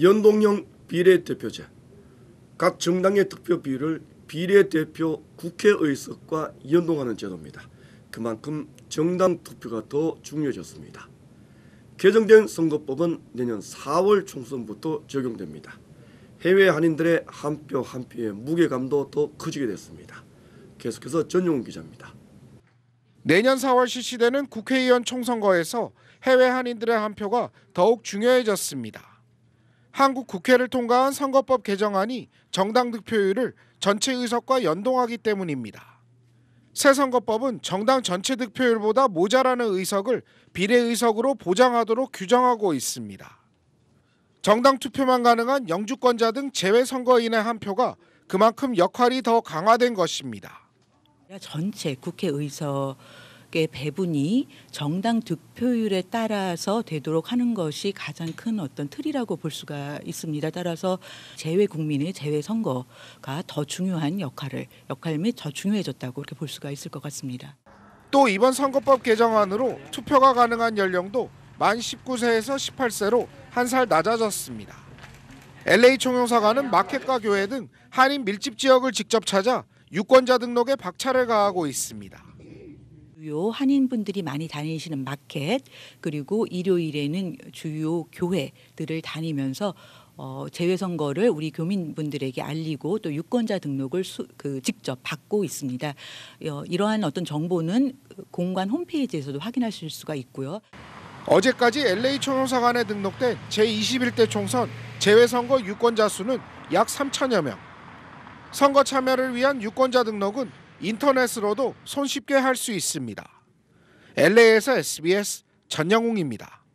연동형 비례대표제 각 정당의 득표비율을 비례대표 국회의석과 연동하는 제도입니다. 그만큼 정당 투표가 더 중요해졌습니다. 개정된 선거법은 내년 4월 총선부터 적용됩니다. 해외 한인들의 한 표 한 표의 무게감도 더 커지게 됐습니다. 계속해서 전용훈 기자입니다. 내년 4월 실시되는 국회의원 총선거에서 해외 한인들의 한 표가 더욱 중요해졌습니다. 한국 국회를 통과한 선거법 개정안이 정당 득표율을 전체 의석과 연동하기 때문입니다. 새 선거법은 정당 전체 득표율보다 모자라는 의석을 비례 의석으로 보장하도록 규정하고 있습니다. 정당 투표만 가능한 영주권자 등 제외 선거인의 한 표가 그만큼 역할이 더 강화된 것입니다. 전체 국회 의석 배분이 정당 득표율에 따라서 되도록 하는 것이 가장 큰 어떤 틀이라고 볼 수가 있습니다. 따라서 재외 국민의 재외 선거가 더 중요한 역할을 역할 및더 중요해졌다고 이렇게 볼 수가 있을 것 같습니다. 또 이번 선거법 개정안으로 투표가 가능한 연령도 만 19세에서 18세로 한 살 낮아졌습니다. LA 총영사관은 마켓과 교회 등 한인 밀집 지역을 직접 찾아 유권자 등록에 박차를 가하고 있습니다. 주요 한인분들이 많이 다니시는 마켓 그리고 일요일에는 주요 교회들을 다니면서 어, 재외선거를 우리 교민분들에게 알리고 또 유권자 등록을 수, 그 직접 받고 있습니다. 어, 이러한 어떤 정보는 공관 홈페이지에서도 확인하실 수가 있고요. 어제까지 LA 총영사관에 등록된 제21대 총선 재외선거 유권자 수는 약 3천여 명. 선거 참여를 위한 유권자 등록은 인터넷으로도 손쉽게 할 수 있습니다. LA에서 SBS 전영웅입니다.